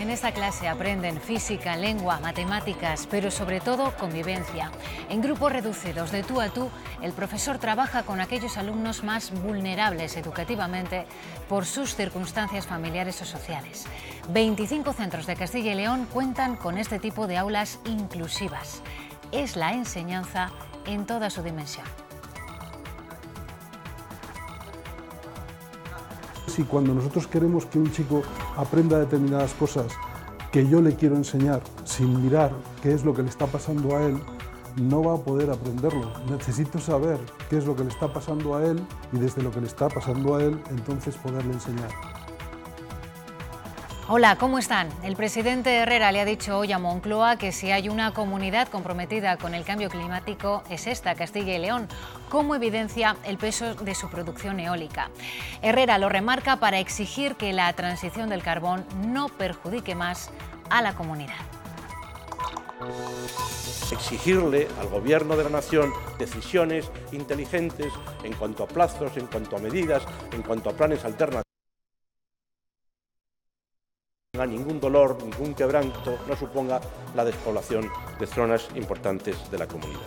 En esta clase aprenden física, lengua, matemáticas, pero sobre todo convivencia. En grupos reducidos de tú a tú, el profesor trabaja con aquellos alumnos más vulnerables educativamente por sus circunstancias familiares o sociales. 25 centros de Castilla y León cuentan con este tipo de aulas inclusivas. Es la enseñanza en toda su dimensión. y cuando nosotros queremos que un chico aprenda determinadas cosas que yo le quiero enseñar sin mirar qué es lo que le está pasando a él, no va a poder aprenderlo. Necesito saber qué es lo que le está pasando a él y desde lo que le está pasando a él, entonces poderle enseñar. Hola, ¿cómo están? El presidente Herrera le ha dicho hoy a Moncloa que si hay una comunidad comprometida con el cambio climático es esta, Castilla y León, como evidencia el peso de su producción eólica. Herrera lo remarca para exigir que la transición del carbón no perjudique más a la comunidad. Exigirle al Gobierno de la Nación decisiones inteligentes en cuanto a plazos, en cuanto a medidas, en cuanto a planes alternativos ningún dolor, ningún quebranto, no suponga la despoblación de zonas importantes de la comunidad.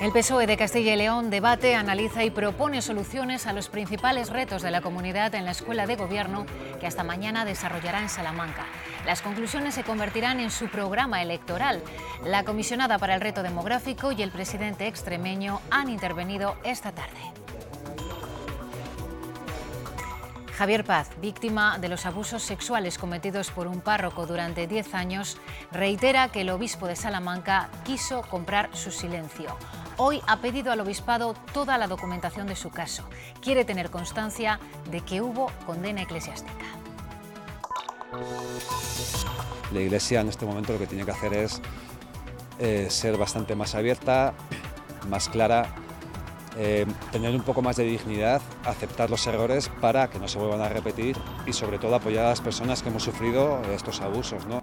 El PSOE de Castilla y León debate, analiza y propone soluciones a los principales retos de la comunidad en la Escuela de Gobierno que hasta mañana desarrollará en Salamanca. Las conclusiones se convertirán en su programa electoral. La comisionada para el reto demográfico y el presidente extremeño han intervenido esta tarde. Javier Paz, víctima de los abusos sexuales cometidos por un párroco durante 10 años, reitera que el obispo de Salamanca quiso comprar su silencio. Hoy ha pedido al obispado toda la documentación de su caso. Quiere tener constancia de que hubo condena eclesiástica. La Iglesia en este momento lo que tiene que hacer es eh, ser bastante más abierta, más clara eh, tener un poco más de dignidad, aceptar los errores para que no se vuelvan a repetir y sobre todo apoyar a las personas que hemos sufrido estos abusos. ¿no?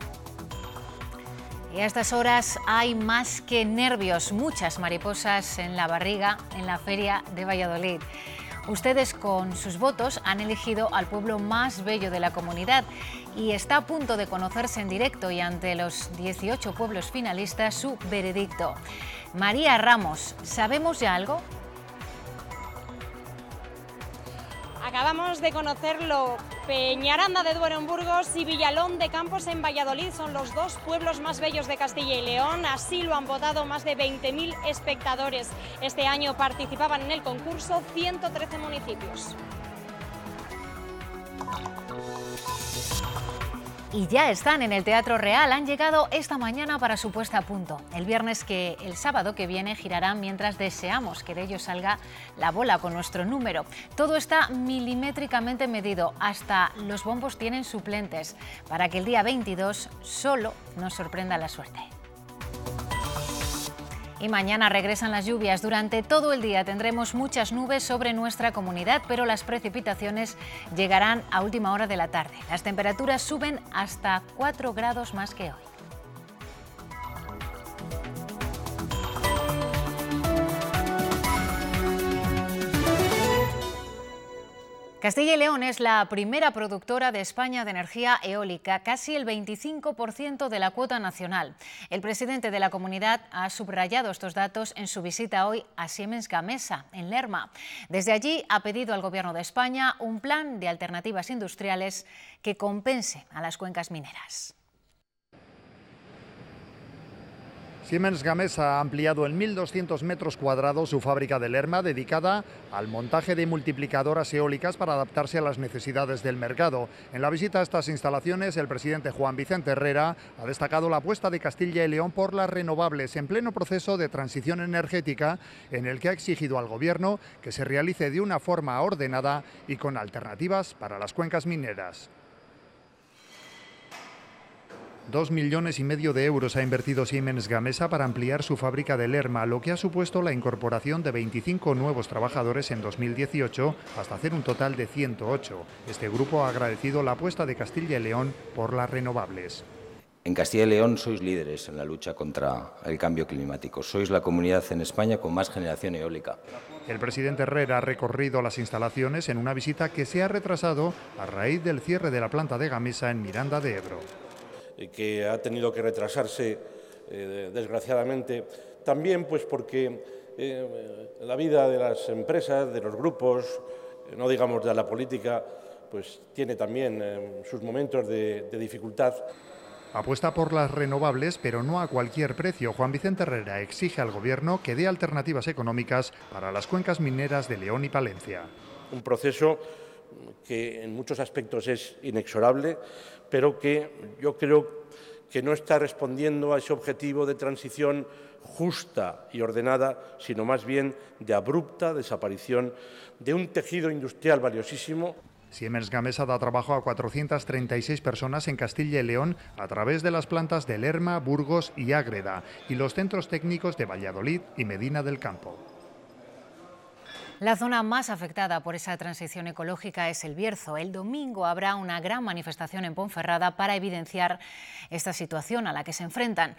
Y a estas horas hay más que nervios, muchas mariposas en la barriga en la feria de Valladolid. Ustedes con sus votos han elegido al pueblo más bello de la comunidad y está a punto de conocerse en directo y ante los 18 pueblos finalistas su veredicto. María Ramos, ¿sabemos ya algo? Acabamos de conocerlo. Peñaranda de Duero en Burgos y Villalón de Campos en Valladolid son los dos pueblos más bellos de Castilla y León. Así lo han votado más de 20.000 espectadores. Este año participaban en el concurso 113 municipios. y ya están en el Teatro Real. Han llegado esta mañana para su puesta a punto. El viernes que el sábado que viene girarán mientras deseamos que de ellos salga la bola con nuestro número. Todo está milimétricamente medido, hasta los bombos tienen suplentes, para que el día 22 solo nos sorprenda la suerte. Y mañana regresan las lluvias. Durante todo el día tendremos muchas nubes sobre nuestra comunidad, pero las precipitaciones llegarán a última hora de la tarde. Las temperaturas suben hasta 4 grados más que hoy. Castilla y León es la primera productora de España de energía eólica, casi el 25% de la cuota nacional. El presidente de la comunidad ha subrayado estos datos en su visita hoy a Siemens Gamesa, en Lerma. Desde allí ha pedido al Gobierno de España un plan de alternativas industriales que compense a las cuencas mineras. Siemens Games ha ampliado en 1.200 metros cuadrados su fábrica de Lerma dedicada al montaje de multiplicadoras eólicas para adaptarse a las necesidades del mercado. En la visita a estas instalaciones, el presidente Juan Vicente Herrera ha destacado la apuesta de Castilla y León por las renovables en pleno proceso de transición energética en el que ha exigido al Gobierno que se realice de una forma ordenada y con alternativas para las cuencas mineras. Dos millones y medio de euros ha invertido Siemens Gamesa para ampliar su fábrica de Lerma, lo que ha supuesto la incorporación de 25 nuevos trabajadores en 2018 hasta hacer un total de 108. Este grupo ha agradecido la apuesta de Castilla y León por las renovables. En Castilla y León sois líderes en la lucha contra el cambio climático. Sois la comunidad en España con más generación eólica. El presidente Herrera ha recorrido las instalaciones en una visita que se ha retrasado a raíz del cierre de la planta de Gamesa en Miranda de Ebro. Eh, que ha tenido que retrasarse eh, desgraciadamente, también pues porque eh, la vida de las empresas, de los grupos, no digamos de la política, pues tiene también sus momentos de dificultad. Apuesta por las renovables, pero no a cualquier precio. Juan Vicente Herrera exige al Gobierno que dé alternativas económicas para las cuencas mineras de León y Palencia. Un proceso que en muchos aspectos es inexorable, pero que yo creo que no está respondiendo a ese objetivo de transición justa y ordenada, sino más bien de abrupta desaparición de un tejido industrial valiosísimo Siemens Gamesa da trabajo a 436 personas en Castilla y León a través de las plantas de Lerma, Burgos y Ágreda y los centros técnicos de Valladolid y Medina del Campo. La zona más afectada por esa transición ecológica es el Bierzo. El domingo habrá una gran manifestación en Ponferrada para evidenciar esta situación a la que se enfrentan.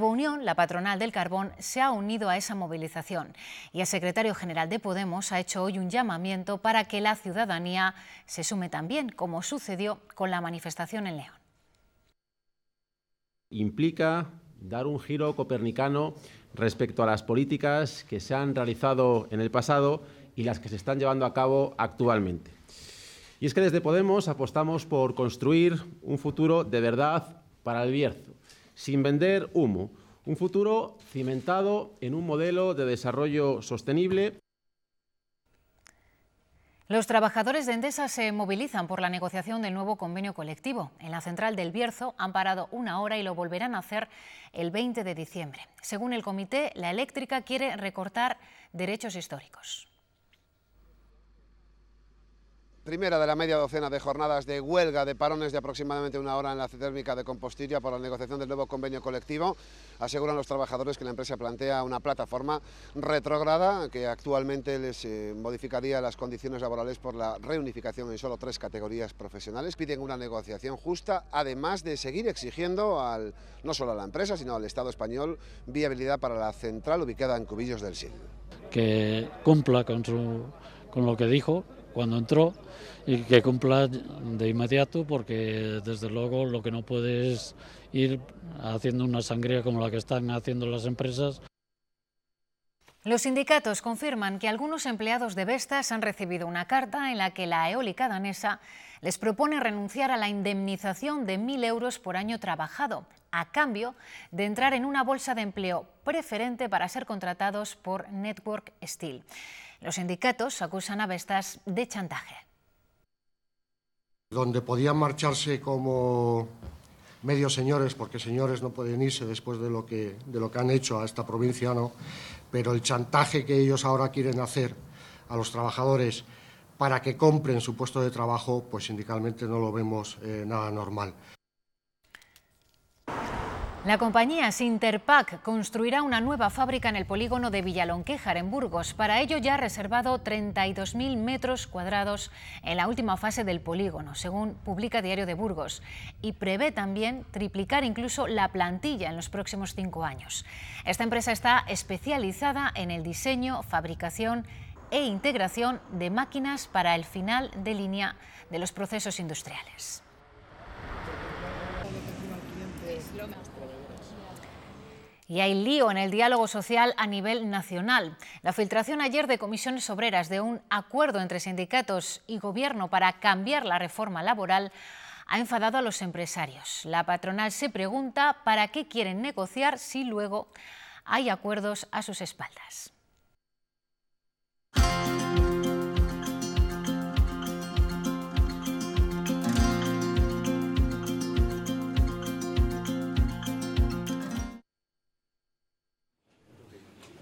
Unión, la patronal del carbón, se ha unido a esa movilización y el secretario general de Podemos ha hecho hoy un llamamiento para que la ciudadanía se sume también, como sucedió con la manifestación en León. Implica dar un giro copernicano respecto a las políticas que se han realizado en el pasado y las que se están llevando a cabo actualmente. Y es que desde Podemos apostamos por construir un futuro de verdad para el Bierzo, sin vender humo, un futuro cimentado en un modelo de desarrollo sostenible. Los trabajadores de Endesa se movilizan por la negociación del nuevo convenio colectivo. En la central del Bierzo han parado una hora y lo volverán a hacer el 20 de diciembre. Según el comité, la eléctrica quiere recortar derechos históricos. Primera de la media docena de jornadas de huelga de parones de aproximadamente una hora en la cetérmica de Compostilla por la negociación del nuevo convenio colectivo. Aseguran los trabajadores que la empresa plantea una plataforma retrograda que actualmente les eh, modificaría las condiciones laborales por la reunificación en solo tres categorías profesionales. Piden una negociación justa, además de seguir exigiendo al, no solo a la empresa, sino al Estado español viabilidad para la central ubicada en Cubillos del Sil. Que cumpla con lo que dijo cuando entró y que cumpla de inmediato porque desde luego lo que no puede es ir haciendo una sangría como la que están haciendo las empresas. Los sindicatos confirman que algunos empleados de Vestas han recibido una carta en la que la eólica danesa les propone renunciar a la indemnización de 1.000 euros por año trabajado, a cambio de entrar en una bolsa de empleo preferente para ser contratados por Network Steel. Los sindicatos acusan a Vestas de chantaje. Donde podían marcharse como medios señores, porque señores no pueden irse después de lo que, han hecho a esta provincia, ¿no? pero el chantaje que ellos ahora quieren hacer a los trabajadores para que compren su puesto de trabajo, pues sindicalmente no lo vemos eh, nada normal. La compañía Sinterpac construirá una nueva fábrica en el polígono de Villalonquejar, en Burgos. Para ello ya ha reservado 32.000 metros cuadrados en la última fase del polígono, según publica Diario de Burgos, y prevé también triplicar incluso la plantilla en los próximos cinco años. Esta empresa está especializada en el diseño, fabricación e integración de máquinas para el final de línea de los procesos industriales. Y hay lío en el diálogo social a nivel nacional. La filtración ayer de comisiones obreras de un acuerdo entre sindicatos y gobierno para cambiar la reforma laboral ha enfadado a los empresarios. La patronal se pregunta para qué quieren negociar si luego hay acuerdos a sus espaldas.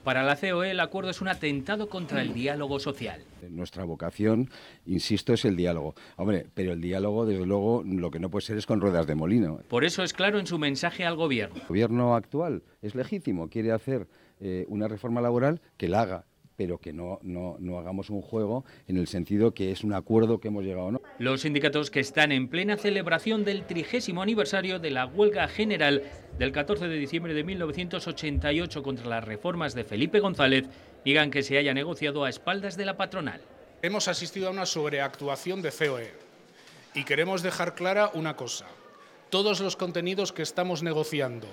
Para la COE el acuerdo es un atentado contra el diálogo social. Nuestra vocación, insisto, es el diálogo. Hombre, pero el diálogo, desde luego, lo que no puede ser es con ruedas de molino. Por eso es claro en su mensaje al gobierno. El gobierno actual es legítimo, quiere hacer eh, una reforma laboral que la haga pero que no, no, hagamos un juego en el sentido que es un acuerdo que hemos llegado. ¿no? Los sindicatos que están en plena celebración del trigésimo aniversario de la huelga general del 14 de diciembre de 1988 contra las reformas de Felipe González digan que se haya negociado a espaldas de la patronal. Hemos asistido a una sobreactuación de COE y queremos dejar clara una cosa. Todos los contenidos que estamos negociando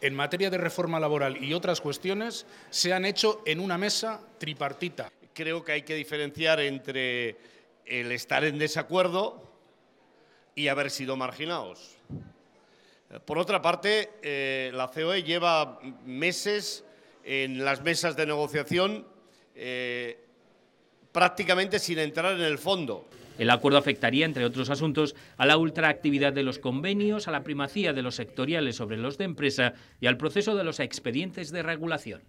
en materia de reforma laboral y otras cuestiones se han hecho en una mesa tripartita. Creo que hay que diferenciar entre el estar en desacuerdo y haber sido marginados. Por otra parte, eh, la COE lleva meses en las mesas de negociación eh, prácticamente sin entrar en el fondo. El acuerdo afectaría, entre otros asuntos, a la ultraactividad de los convenios, a la primacía de los sectoriales sobre los de empresa y al proceso de los expedientes de regulación.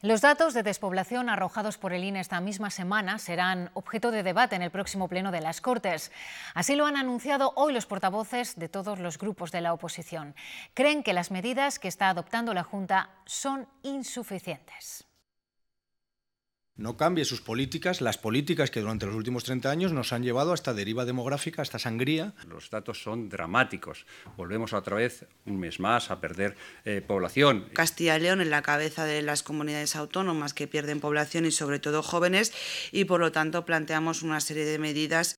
Los datos de despoblación arrojados por el INE esta misma semana serán objeto de debate en el próximo pleno de las Cortes. Así lo han anunciado hoy los portavoces de todos los grupos de la oposición. Creen que las medidas que está adoptando la Junta son insuficientes no cambie sus políticas, las políticas que durante los últimos 30 años nos han llevado a esta deriva demográfica, hasta esta sangría. Los datos son dramáticos. Volvemos otra vez un mes más a perder eh, población. Castilla y León en la cabeza de las comunidades autónomas que pierden población y sobre todo jóvenes y por lo tanto planteamos una serie de medidas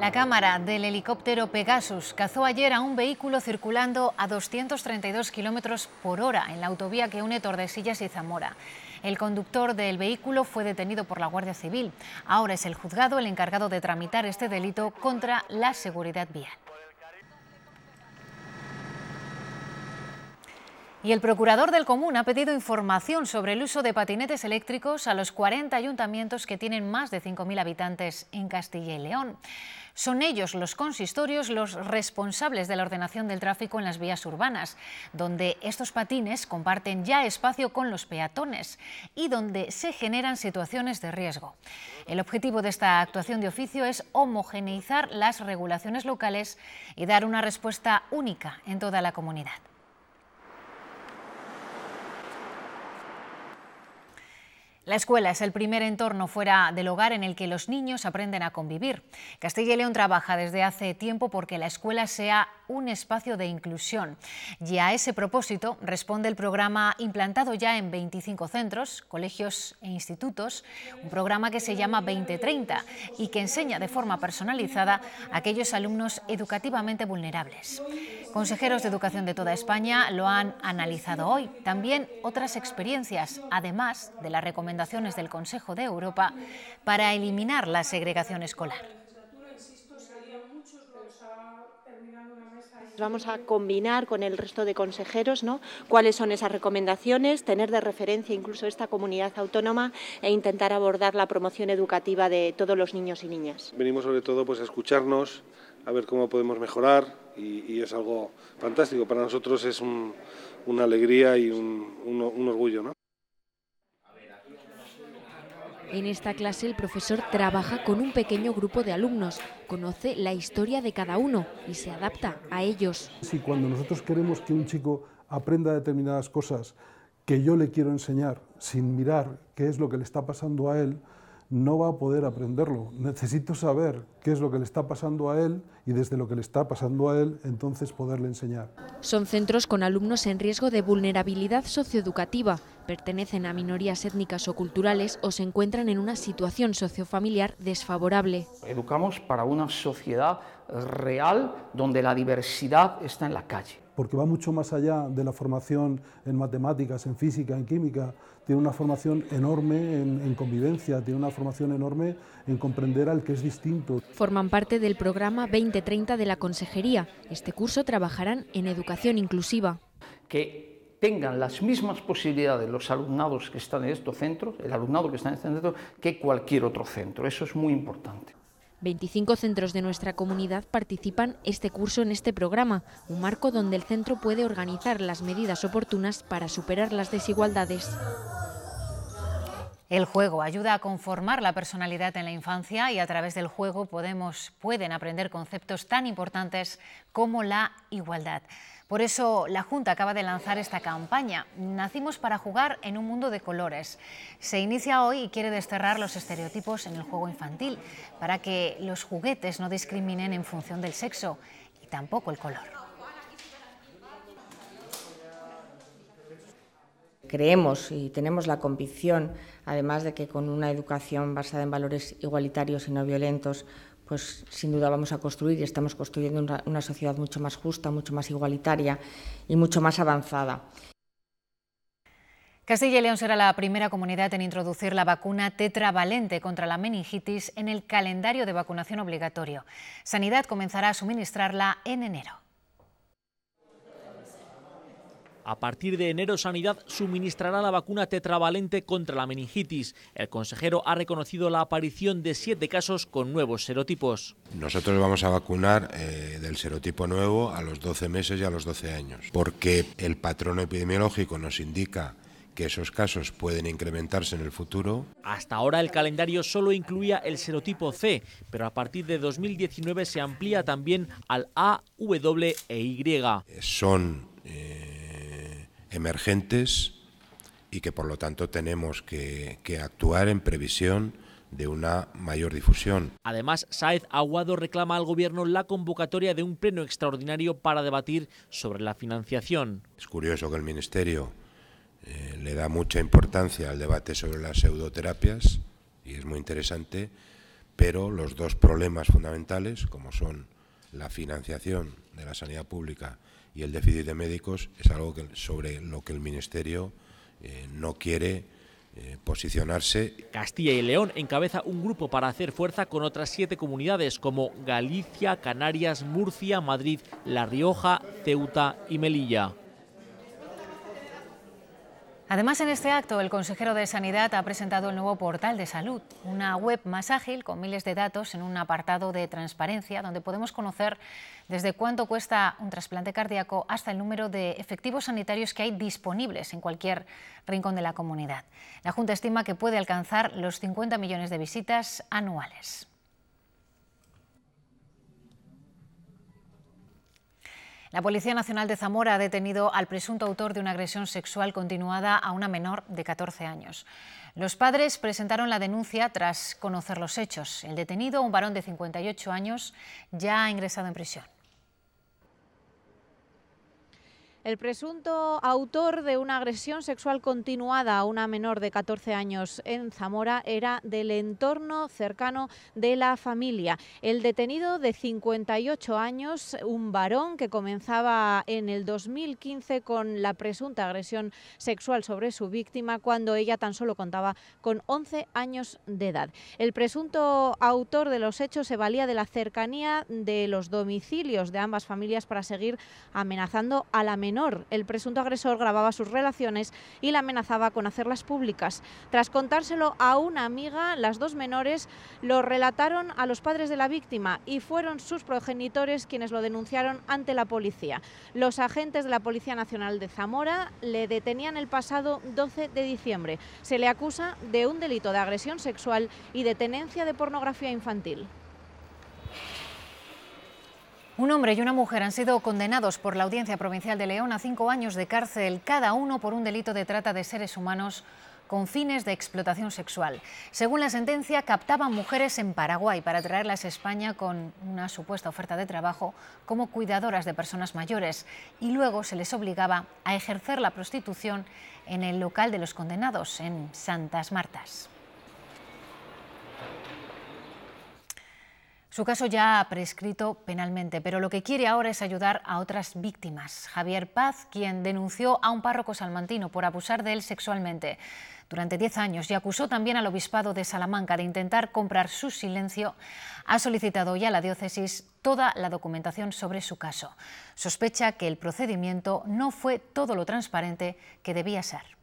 La cámara del helicóptero Pegasus cazó ayer a un vehículo circulando a 232 kilómetros por hora en la autovía que une Tordesillas y Zamora. El conductor del vehículo fue detenido por la Guardia Civil. Ahora es el juzgado el encargado de tramitar este delito contra la seguridad vial. Y el procurador del Común ha pedido información sobre el uso de patinetes eléctricos a los 40 ayuntamientos que tienen más de 5.000 habitantes en Castilla y León. Son ellos los consistorios los responsables de la ordenación del tráfico en las vías urbanas, donde estos patines comparten ya espacio con los peatones y donde se generan situaciones de riesgo. El objetivo de esta actuación de oficio es homogeneizar las regulaciones locales y dar una respuesta única en toda la comunidad. La escuela es el primer entorno fuera del hogar en el que los niños aprenden a convivir. Castilla y León trabaja desde hace tiempo porque la escuela sea un espacio de inclusión. Y a ese propósito responde el programa implantado ya en 25 centros, colegios e institutos, un programa que se llama 2030 y que enseña de forma personalizada a aquellos alumnos educativamente vulnerables. Consejeros de Educación de toda España lo han analizado hoy. También otras experiencias, además de las recomendaciones del Consejo de Europa para eliminar la segregación escolar. Vamos a combinar con el resto de consejeros ¿no? cuáles son esas recomendaciones, tener de referencia incluso esta comunidad autónoma e intentar abordar la promoción educativa de todos los niños y niñas. Venimos sobre todo pues, a escucharnos, a ver cómo podemos mejorar, y, es algo fantástico. Para nosotros es una alegría y un, orgullo. ¿no? En esta clase el profesor trabaja con un pequeño grupo de alumnos, conoce la historia de cada uno y se adapta a ellos. Si cuando nosotros queremos que un chico aprenda determinadas cosas que yo le quiero enseñar sin mirar qué es lo que le está pasando a él, no va a poder aprenderlo. Necesito saber qué es lo que le está pasando a él y desde lo que le está pasando a él, entonces poderle enseñar. Son centros con alumnos en riesgo de vulnerabilidad socioeducativa, pertenecen a minorías étnicas o culturales o se encuentran en una situación sociofamiliar desfavorable. Educamos para una sociedad real donde la diversidad está en la calle. Porque va mucho más allá de la formación en matemáticas, en física, en química. Tiene una formación enorme en, convivencia, tiene una formación enorme en comprender al que es distinto. Forman parte del programa 2030 de la Consejería. Este curso trabajarán en educación inclusiva. Que tengan las mismas posibilidades los alumnados que están en estos centros, el alumnado que está en este centro, que cualquier otro centro. Eso es muy importante. 25 centros de nuestra comunidad participan este curso en este programa, un marco donde el centro puede organizar las medidas oportunas para superar las desigualdades. El juego ayuda a conformar la personalidad en la infancia y a través del juego podemos, pueden aprender conceptos tan importantes como la igualdad. Por eso la Junta acaba de lanzar esta campaña. Nacimos para jugar en un mundo de colores. Se inicia hoy y quiere desterrar los estereotipos en el juego infantil para que los juguetes no discriminen en función del sexo y tampoco el color. creemos y tenemos la convicción, además de que con una educación basada en valores igualitarios y no violentos, pues sin duda vamos a construir y estamos construyendo una, sociedad mucho más justa, mucho más igualitaria y mucho más avanzada. Castilla y León será la primera comunidad en introducir la vacuna tetravalente contra la meningitis en el calendario de vacunación obligatorio. Sanidad comenzará a suministrarla en enero. A partir de enero, Sanidad suministrará la vacuna tetravalente contra la meningitis. El consejero ha reconocido la aparición de siete casos con nuevos serotipos. Nosotros vamos a vacunar eh, del serotipo nuevo a los 12 meses y a los 12 años, porque el patrón epidemiológico nos indica que esos casos pueden incrementarse en el futuro. Hasta ahora el calendario solo incluía el serotipo C, pero a partir de 2019 se amplía también al A, W e Y. Eh, son eh, emergentes y que por lo tanto tenemos que, actuar en previsión de una mayor difusión. Además, Saez Aguado reclama al Gobierno la convocatoria de un pleno extraordinario para debatir sobre la financiación. Es curioso que el Ministerio eh, le da mucha importancia al debate sobre las pseudoterapias y es muy interesante, pero los dos problemas fundamentales, como son la financiación de la sanidad pública y el déficit de médicos es algo que, sobre lo que el Ministerio eh, no quiere eh, posicionarse. Castilla y León encabeza un grupo para hacer fuerza con otras siete comunidades como Galicia, Canarias, Murcia, Madrid, La Rioja, Ceuta y Melilla. Además, en este acto, el consejero de Sanidad ha presentado el nuevo portal de salud, una web más ágil con miles de datos en un apartado de transparencia donde podemos conocer desde cuánto cuesta un trasplante cardíaco hasta el número de efectivos sanitarios que hay disponibles en cualquier rincón de la comunidad. La Junta estima que puede alcanzar los 50 millones de visitas anuales. La Policía Nacional de Zamora ha detenido al presunto autor de una agresión sexual continuada a una menor de 14 años. Los padres presentaron la denuncia tras conocer los hechos. El detenido, un varón de 58 años, ya ha ingresado en prisión. El presunto autor de una agresión sexual continuada a una menor de 14 años en Zamora era del entorno cercano de la familia. El detenido de 58 años, un varón que comenzaba en el 2015 con la presunta agresión sexual sobre su víctima cuando ella tan solo contaba con 11 años de edad. El presunto autor de los hechos se valía de la cercanía de los domicilios de ambas familias para seguir amenazando a la menor el presunto agresor grababa sus relaciones y la amenazaba con hacerlas públicas. Tras contárselo a una amiga, las dos menores lo relataron a los padres de la víctima y fueron sus progenitores quienes lo denunciaron ante la policía. Los agentes de la Policía Nacional de Zamora le detenían el pasado 12 de diciembre. Se le acusa de un delito de agresión sexual y de tenencia de pornografía infantil. Un hombre y una mujer han sido condenados por la Audiencia Provincial de León a cinco años de cárcel cada uno por un delito de trata de seres humanos con fines de explotación sexual. Según la sentencia, captaban mujeres en Paraguay para traerlas a España con una supuesta oferta de trabajo como cuidadoras de personas mayores y luego se les obligaba a ejercer la prostitución en el local de los condenados, en Santas Martas. Su caso ya ha prescrito penalmente, pero lo que quiere ahora es ayudar a otras víctimas. Javier Paz, quien denunció a un párroco salmantino por abusar de él sexualmente durante 10 años y acusó también al obispado de Salamanca de intentar comprar su silencio, ha solicitado ya a la diócesis toda la documentación sobre su caso. Sospecha que el procedimiento no fue todo lo transparente que debía ser.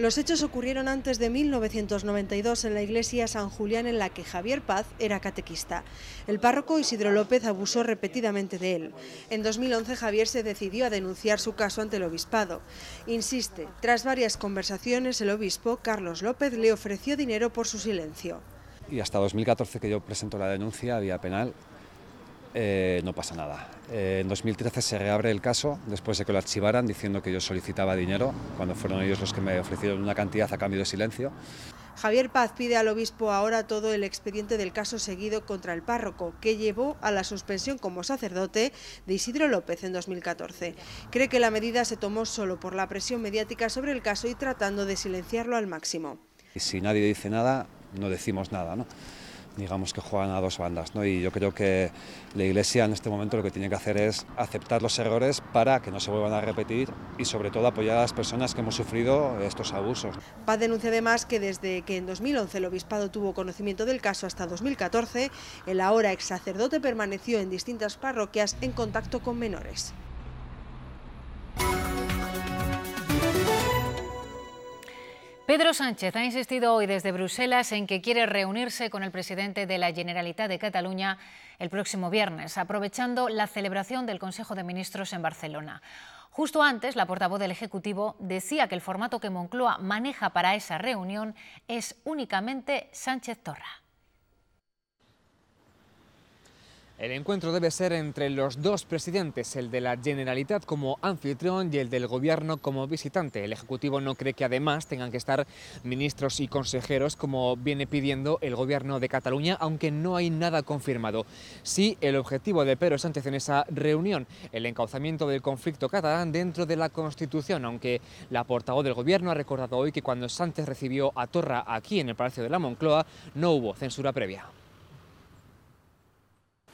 Los hechos ocurrieron antes de 1992 en la iglesia San Julián en la que Javier Paz era catequista. El párroco Isidro López abusó repetidamente de él. En 2011 Javier se decidió a denunciar su caso ante el obispado. Insiste, tras varias conversaciones el obispo Carlos López le ofreció dinero por su silencio. Y hasta 2014 que yo presento la denuncia vía penal, eh, no pasa nada. Eh, en 2013 se reabre el caso después de que lo archivaran diciendo que yo solicitaba dinero, cuando fueron ellos los que me ofrecieron una cantidad a cambio de silencio. Javier Paz pide al obispo ahora todo el expediente del caso seguido contra el párroco, que llevó a la suspensión como sacerdote de Isidro López en 2014. Cree que la medida se tomó solo por la presión mediática sobre el caso y tratando de silenciarlo al máximo. Y si nadie dice nada, no decimos nada, ¿no? digamos que juegan a dos bandas. ¿no? Y yo creo que la Iglesia en este momento lo que tiene que hacer es aceptar los errores para que no se vuelvan a repetir y sobre todo apoyar a las personas que hemos sufrido estos abusos. Paz denuncia además que desde que en 2011 el obispado tuvo conocimiento del caso hasta 2014, el ahora ex sacerdote permaneció en distintas parroquias en contacto con menores. Pedro Sánchez ha insistido hoy desde Bruselas en que quiere reunirse con el presidente de la Generalitat de Cataluña el próximo viernes, aprovechando la celebración del Consejo de Ministros en Barcelona. Justo antes, la portavoz del Ejecutivo decía que el formato que Moncloa maneja para esa reunión es únicamente Sánchez Torra. El encuentro debe ser entre los dos presidentes, el de la Generalitat como anfitrión y el del Gobierno como visitante. El Ejecutivo no cree que además tengan que estar ministros y consejeros como viene pidiendo el Gobierno de Cataluña, aunque no hay nada confirmado. Sí, el objetivo de Pedro Sánchez en esa reunión, el encauzamiento del conflicto catalán dentro de la Constitución, aunque la portavoz del Gobierno ha recordado hoy que cuando Sánchez recibió a Torra aquí en el Palacio de la Moncloa no hubo censura previa.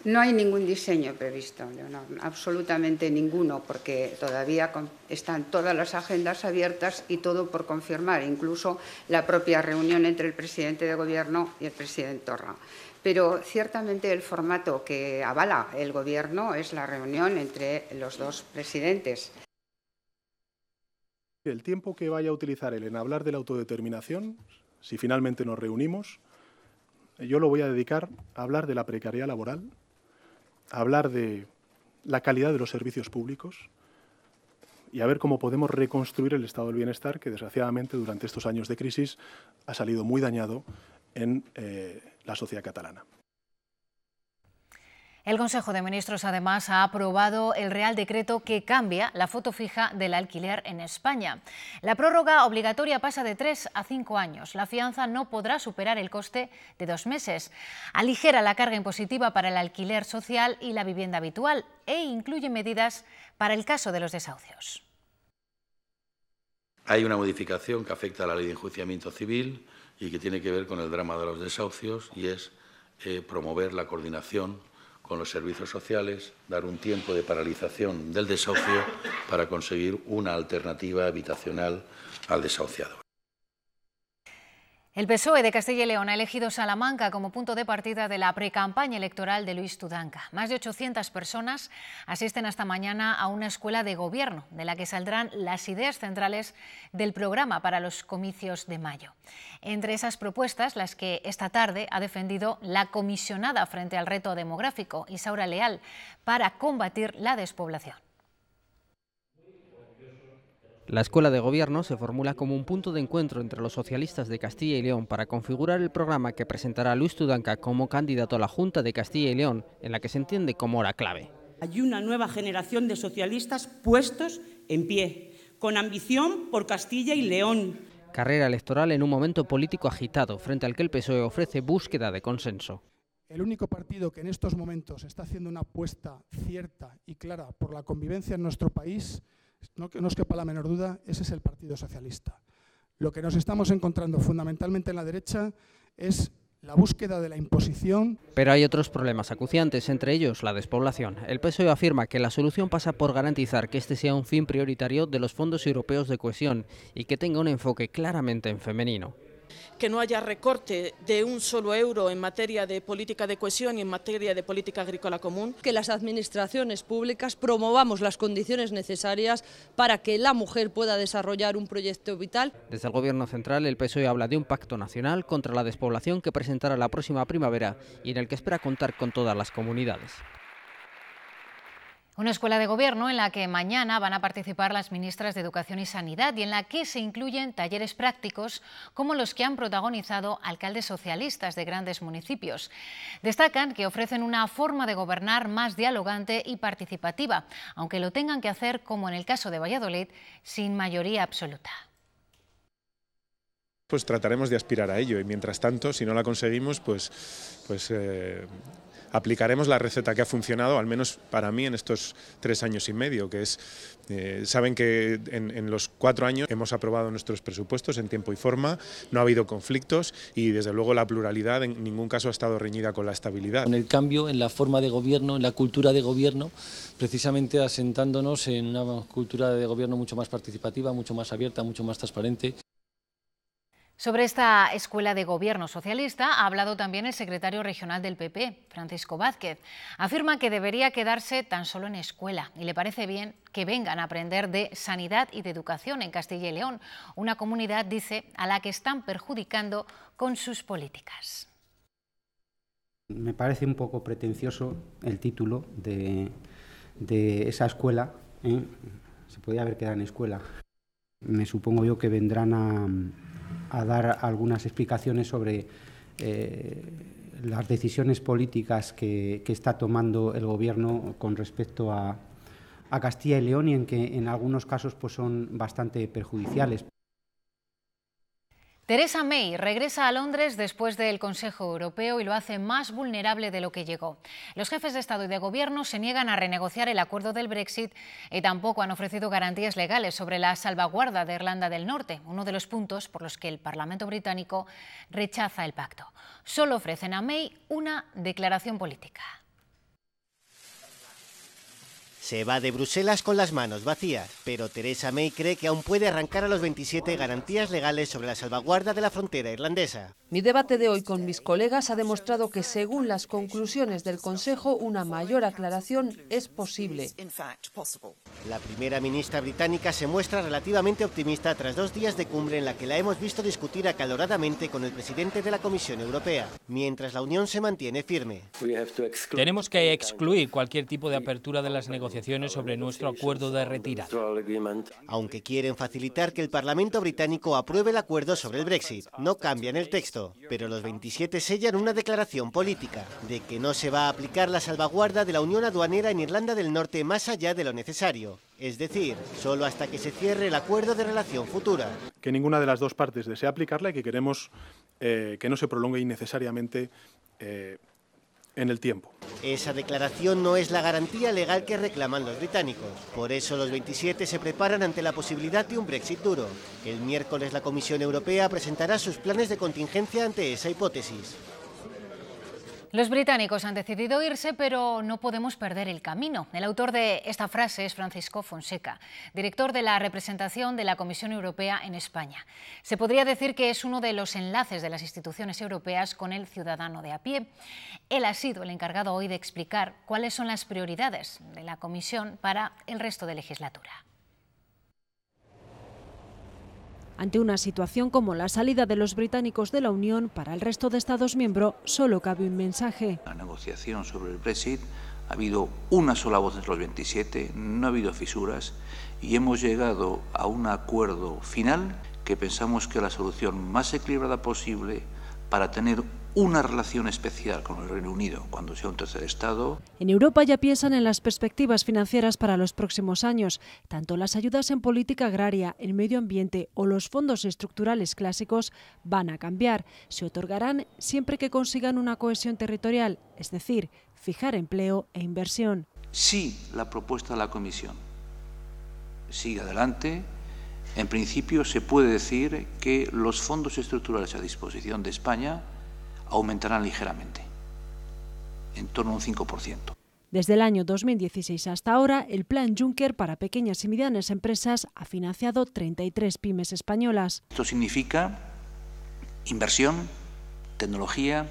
No hay ningún diseño previsto, Leonor, absolutamente ninguno, porque todavía están todas las agendas abiertas y todo por confirmar, incluso la propia reunión entre el presidente de Gobierno y el presidente Torra. Pero ciertamente el formato que avala el Gobierno es la reunión entre los dos presidentes. El tiempo que vaya a utilizar él en hablar de la autodeterminación, si finalmente nos reunimos, yo lo voy a dedicar a hablar de la precariedad laboral hablar de la calidad de los servicios públicos y a ver cómo podemos reconstruir el estado del bienestar que desgraciadamente durante estos años de crisis ha salido muy dañado en eh, la sociedad catalana. El Consejo de Ministros además ha aprobado el Real Decreto que cambia la foto fija del alquiler en España. La prórroga obligatoria pasa de tres a cinco años. La fianza no podrá superar el coste de dos meses. Aligera la carga impositiva para el alquiler social y la vivienda habitual e incluye medidas para el caso de los desahucios. Hay una modificación que afecta a la ley de enjuiciamiento civil y que tiene que ver con el drama de los desahucios y es eh, promover la coordinación con los servicios sociales, dar un tiempo de paralización del desahucio para conseguir una alternativa habitacional al desahuciado. El PSOE de Castilla y León ha elegido Salamanca como punto de partida de la precampaña electoral de Luis Tudanca. Más de 800 personas asisten hasta mañana a una escuela de gobierno, de la que saldrán las ideas centrales del programa para los comicios de mayo. Entre esas propuestas, las que esta tarde ha defendido la comisionada frente al reto demográfico, Isaura Leal, para combatir la despoblación. La Escuela de Gobierno se formula como un punto de encuentro entre los socialistas de Castilla y León para configurar el programa que presentará Luis Tudanca como candidato a la Junta de Castilla y León, en la que se entiende como hora clave. Hay una nueva generación de socialistas puestos en pie, con ambición por Castilla y León. Carrera electoral en un momento político agitado, frente al que el PSOE ofrece búsqueda de consenso. El único partido que en estos momentos está haciendo una apuesta cierta y clara por la convivencia en nuestro país no, que nos quepa la menor duda, ese es el Partido Socialista. Lo que nos estamos encontrando fundamentalmente en la derecha es la búsqueda de la imposición. Pero hay otros problemas acuciantes, entre ellos la despoblación. El PSOE afirma que la solución pasa por garantizar que este sea un fin prioritario de los fondos europeos de cohesión y que tenga un enfoque claramente en femenino que no haya recorte de un solo euro en materia de política de cohesión y en materia de política agrícola común. Que las administraciones públicas promovamos las condiciones necesarias para que la mujer pueda desarrollar un proyecto vital. Desde el Gobierno Central, el PSOE habla de un pacto nacional contra la despoblación que presentará la próxima primavera y en el que espera contar con todas las comunidades. Una escuela de gobierno en la que mañana van a participar las ministras de Educación y Sanidad y en la que se incluyen talleres prácticos como los que han protagonizado alcaldes socialistas de grandes municipios. Destacan que ofrecen una forma de gobernar más dialogante y participativa, aunque lo tengan que hacer, como en el caso de Valladolid, sin mayoría absoluta pues trataremos de aspirar a ello y mientras tanto, si no la conseguimos, pues, pues eh, aplicaremos la receta que ha funcionado, al menos para mí en estos tres años y medio, que es, eh, saben que en, en, los cuatro años hemos aprobado nuestros presupuestos en tiempo y forma, no ha habido conflictos y desde luego la pluralidad en ningún caso ha estado reñida con la estabilidad. Con el cambio en la forma de gobierno, en la cultura de gobierno, precisamente asentándonos en una cultura de gobierno mucho más participativa, mucho más abierta, mucho más transparente. Sobre esta escuela de gobierno socialista ha hablado también el secretario regional del PP, Francisco Vázquez. Afirma que debería quedarse tan solo en escuela y le parece bien que vengan a aprender de sanidad y de educación en Castilla y León, una comunidad, dice, a la que están perjudicando con sus políticas. Me parece un poco pretencioso el título de, esa escuela. ¿eh? Se podía haber quedado en escuela. Me supongo yo que vendrán a a dar algunas explicaciones sobre eh, las decisiones políticas que, está tomando el Gobierno con respecto a, Castilla y León y en que en algunos casos pues, son bastante perjudiciales. Theresa May regresa a Londres después del Consejo Europeo y lo hace más vulnerable de lo que llegó. Los jefes de Estado y de Gobierno se niegan a renegociar el acuerdo del Brexit y tampoco han ofrecido garantías legales sobre la salvaguarda de Irlanda del Norte, uno de los puntos por los que el Parlamento británico rechaza el pacto. Solo ofrecen a May una declaración política. Se va de Bruselas con las manos vacías, pero Theresa May cree que aún puede arrancar a los 27 garantías legales sobre la salvaguarda de la frontera irlandesa. Mi debate de hoy con mis colegas ha demostrado que, según las conclusiones del Consejo, una mayor aclaración es posible. La primera ministra británica se muestra relativamente optimista tras dos días de cumbre en la que la hemos visto discutir acaloradamente con el presidente de la Comisión Europea, mientras la Unión se mantiene firme. Tenemos que excluir cualquier tipo de apertura de las negociaciones sobre nuestro acuerdo de retirada, aunque quieren facilitar que el Parlamento británico apruebe el acuerdo sobre el Brexit. No cambian el texto, pero los 27 sellan una declaración política de que no se va a aplicar la salvaguarda de la unión aduanera en Irlanda del Norte más allá de lo necesario, es decir, solo hasta que se cierre el acuerdo de relación futura. Que ninguna de las dos partes desea aplicarla y que queremos eh, que no se prolongue innecesariamente eh, el tiempo. Esa declaración no es la garantía legal que reclaman los británicos. Por eso los 27 se preparan ante la posibilidad de un Brexit duro. El miércoles la Comisión Europea presentará sus planes de contingencia ante esa hipótesis. Los británicos han decidido irse, pero no podemos perder el camino. El autor de esta frase es Francisco Fonseca, director de la representación de la Comisión Europea en España. Se podría decir que es uno de los enlaces de las instituciones europeas con el ciudadano de a pie. Él ha sido el encargado hoy de explicar cuáles son las prioridades de la Comisión para el resto de legislatura. Ante una situación como la salida de los británicos de la Unión, para el resto de Estados miembros solo cabe un mensaje. La negociación sobre el Brexit ha habido una sola voz entre los 27, no ha habido fisuras y hemos llegado a un acuerdo final que pensamos que es la solución más equilibrada posible para tener una relación especial con el Reino Unido cuando sea un tercer Estado. En Europa ya piensan en las perspectivas financieras para los próximos años. Tanto las ayudas en política agraria, el medio ambiente o los fondos estructurales clásicos van a cambiar. Se otorgarán siempre que consigan una cohesión territorial, es decir, fijar empleo e inversión. Sí, la propuesta de la Comisión sigue adelante. En principio se puede decir que los fondos estructurales a disposición de España aumentarán ligeramente, en torno a un 5%. Desde el año 2016 hasta ahora, el Plan Juncker para pequeñas y medianas empresas ha financiado 33 pymes españolas. Esto significa inversión, tecnología,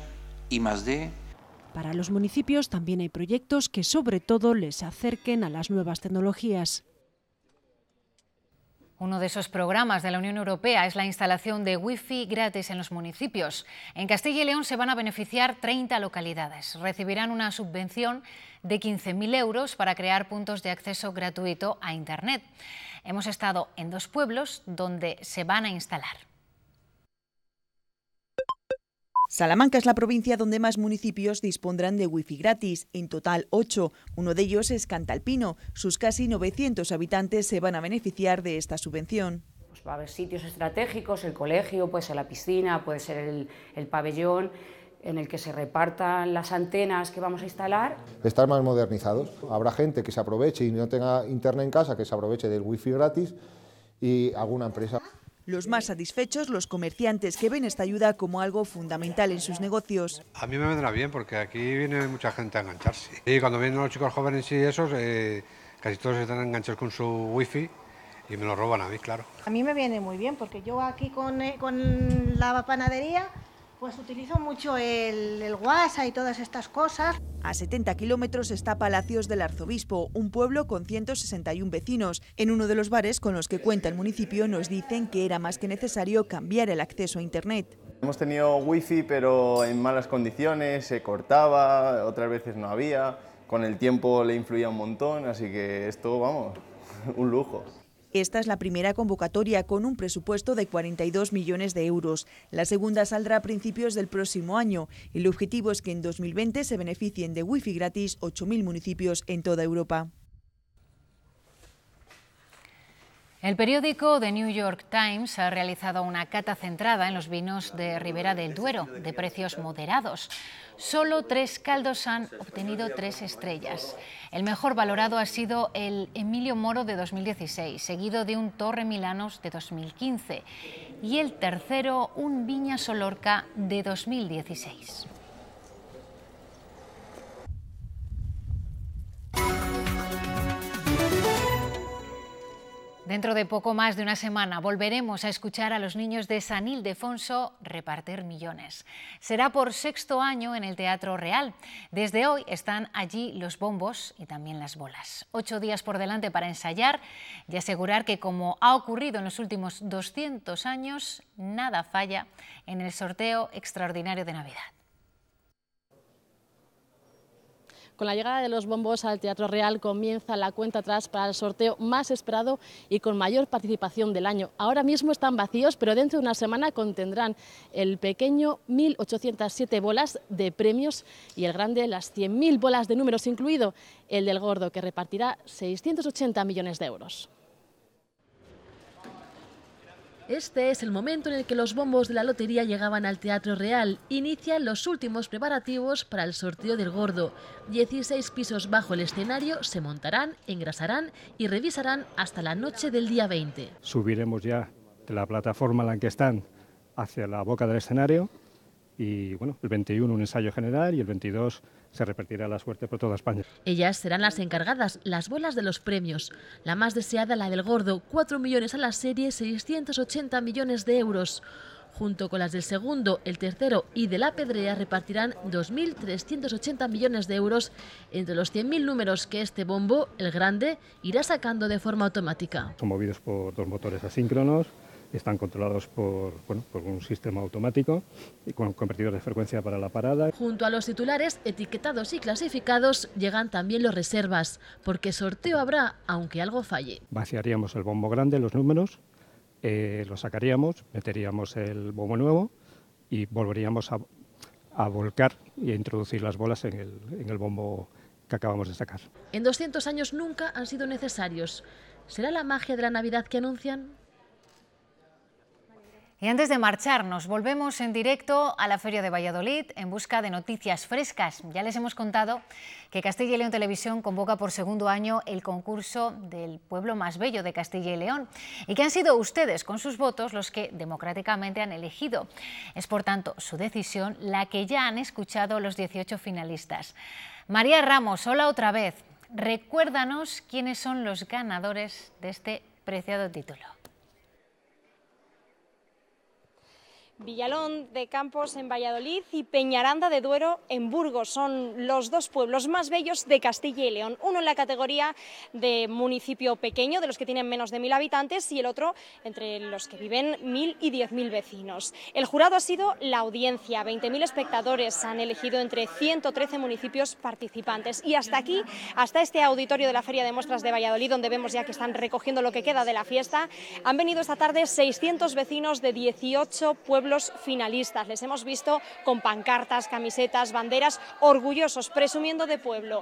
más de... Para los municipios también hay proyectos que sobre todo les acerquen a las nuevas tecnologías. Uno de esos programas de la Unión Europea es la instalación de Wi-Fi gratis en los municipios. En Castilla y León se van a beneficiar 30 localidades. Recibirán una subvención de 15.000 euros para crear puntos de acceso gratuito a Internet. Hemos estado en dos pueblos donde se van a instalar. Salamanca es la provincia donde más municipios dispondrán de wifi gratis, en total 8. Uno de ellos es Cantalpino. Sus casi 900 habitantes se van a beneficiar de esta subvención. Pues va a haber sitios estratégicos, el colegio, puede ser la piscina, puede ser el, el pabellón en el que se repartan las antenas que vamos a instalar. Estar más modernizados. Habrá gente que se aproveche y no tenga internet en casa, que se aproveche del wifi gratis y alguna empresa. Los más satisfechos, los comerciantes que ven esta ayuda como algo fundamental en sus negocios. A mí me vendrá bien porque aquí viene mucha gente a engancharse. Y cuando vienen los chicos jóvenes y esos, eh, casi todos se están enganchados con su wifi y me lo roban a mí, claro. A mí me viene muy bien porque yo aquí con, eh, con la panadería pues utilizo mucho el, WhatsApp y todas estas cosas. A 70 kilómetros está Palacios del Arzobispo, un pueblo con 161 vecinos. En uno de los bares con los que cuenta el municipio nos dicen que era más que necesario cambiar el acceso a Internet. Hemos tenido wifi pero en malas condiciones, se cortaba, otras veces no había, con el tiempo le influía un montón, así que esto, vamos, un lujo. Esta es la primera convocatoria con un presupuesto de 42 millones de euros. La segunda saldrá a principios del próximo año. El objetivo es que en 2020 se beneficien de wifi gratis 8.000 municipios en toda Europa. El periódico The New York Times ha realizado una cata centrada en los vinos de Ribera del Duero, de precios moderados. Solo tres caldos han obtenido tres estrellas. El mejor valorado ha sido el Emilio Moro de 2016, seguido de un Torre Milanos de 2015 y el tercero un Viña Solorca de 2016. Dentro de poco más de una semana volveremos a escuchar a los niños de San Ildefonso repartir millones. Será por sexto año en el Teatro Real. Desde hoy están allí los bombos y también las bolas. Ocho días por delante para ensayar y asegurar que, como ha ocurrido en los últimos 200 años, nada falla en el sorteo extraordinario de Navidad. Con la llegada de los bombos al Teatro Real comienza la cuenta atrás para el sorteo más esperado y con mayor participación del año. Ahora mismo están vacíos, pero dentro de una semana contendrán el pequeño 1.807 bolas de premios y el grande las 100.000 bolas de números, incluido el del gordo, que repartirá 680 millones de euros. Este es el momento en el que los bombos de la lotería llegaban al Teatro Real. Inician los últimos preparativos para el sorteo del gordo. 16 pisos bajo el escenario se montarán, engrasarán y revisarán hasta la noche del día 20. Subiremos ya de la plataforma en la que están hacia la boca del escenario y bueno, el 21 un ensayo general y el 22 se repartirá la suerte por toda España. Ellas serán las encargadas, las bolas de los premios. La más deseada, la del gordo, 4 millones a la serie, 680 millones de euros. Junto con las del segundo, el tercero y de la pedrea repartirán 2.380 millones de euros entre los 100.000 números que este bombo, el grande, irá sacando de forma automática. Son movidos por dos motores asíncronos, están controlados por, por un sistema automático y con convertidores de frecuencia para la parada. Junto a los titulares etiquetados y clasificados llegan también los reservas, porque sorteo habrá aunque algo falle. Vaciaríamos el bombo grande, los números, eh, lo sacaríamos, meteríamos el bombo nuevo y volveríamos a, volcar y a introducir las bolas en el, en el bombo que acabamos de sacar. En 200 años nunca han sido necesarios. ¿Será la magia de la Navidad que anuncian? Y antes de marcharnos, volvemos en directo a la Feria de Valladolid en busca de noticias frescas. Ya les hemos contado que Castilla y León Televisión convoca por segundo año el concurso del pueblo más bello de Castilla y León y que han sido ustedes con sus votos los que democráticamente han elegido. Es por tanto su decisión la que ya han escuchado los 18 finalistas. María Ramos, hola otra vez. Recuérdanos quiénes son los ganadores de este preciado título. Villalón de Campos en Valladolid y Peñaranda de Duero en Burgos son los dos pueblos más bellos de Castilla y León. Uno en la categoría de municipio pequeño, de los que tienen menos de mil habitantes, y el otro entre los que viven mil y diez mil vecinos. El jurado ha sido la audiencia. Veinte mil espectadores han elegido entre 113 municipios participantes. Y hasta aquí, hasta este auditorio de la Feria de Muestras de Valladolid, donde vemos ya que están recogiendo lo que queda de la fiesta, han venido esta tarde 600 vecinos de 18 pueblos los finalistas. Les hemos visto con pancartas, camisetas, banderas, orgullosos, presumiendo de pueblo.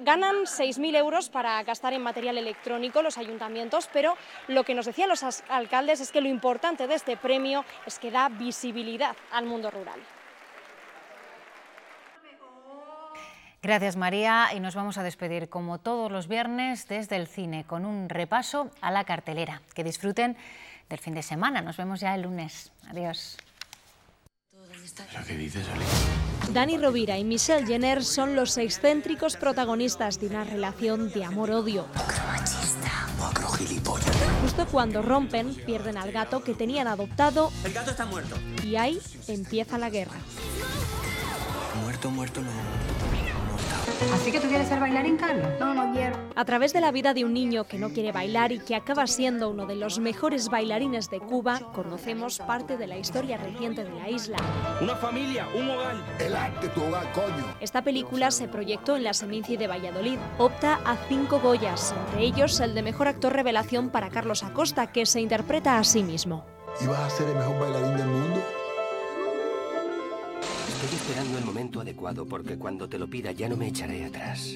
Ganan 6.000 euros para gastar en material electrónico los ayuntamientos, pero lo que nos decían los alcaldes es que lo importante de este premio es que da visibilidad al mundo rural. Gracias María y nos vamos a despedir como todos los viernes desde el cine con un repaso a la cartelera. Que disfruten del fin de semana. Nos vemos ya el lunes. Adiós. Dani Rovira y Michelle Jenner son los excéntricos protagonistas de una relación de amor-odio. Justo cuando rompen, pierden al gato que tenían adoptado. El gato está muerto. Y ahí empieza la guerra. Muerto, muerto no. ¿Así que tú quieres ser bailarín, Carlos? No, no quiero. A través de la vida de un niño que no quiere bailar y que acaba siendo uno de los mejores bailarines de Cuba, conocemos parte de la historia reciente de la isla. Una familia, un hogar. El arte, tu hogar, coño. Esta película se proyectó en la Seminci de Valladolid. Opta a cinco Goyas, entre ellos el de mejor actor revelación para Carlos Acosta, que se interpreta a sí mismo. ¿Y a ser el mejor bailarín del mundo? Estoy esperando el momento adecuado porque cuando te lo pida ya no me echaré atrás.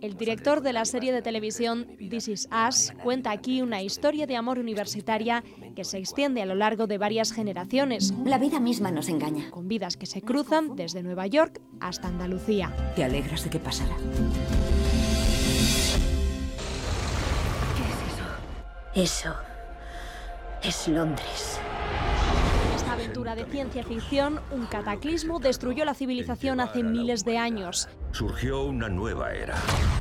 El director de la serie de televisión This Is Us cuenta aquí una historia de amor universitaria que se extiende a lo largo de varias generaciones. La vida misma nos engaña. Con vidas que se cruzan desde Nueva York hasta Andalucía. ¿Te alegras de que pasara? ¿Qué es eso? Eso es Londres de ciencia ficción, un cataclismo destruyó la civilización hace miles de años. Surgió una nueva era.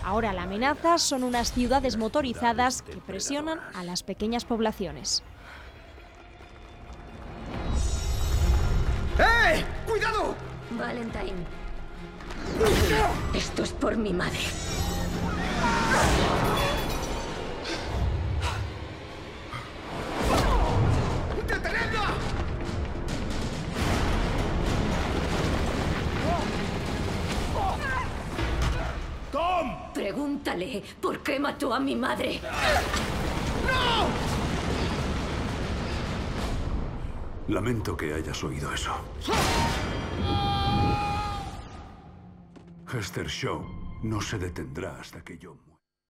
Ahora la amenaza son unas ciudades motorizadas que presionan a las pequeñas poblaciones. ¡Eh! ¡Cuidado! Valentine. Esto es por mi madre. Pregúntale por qué mató a mi madre. ¡No! Lamento que hayas oído eso. Hester Shaw no se detendrá hasta que yo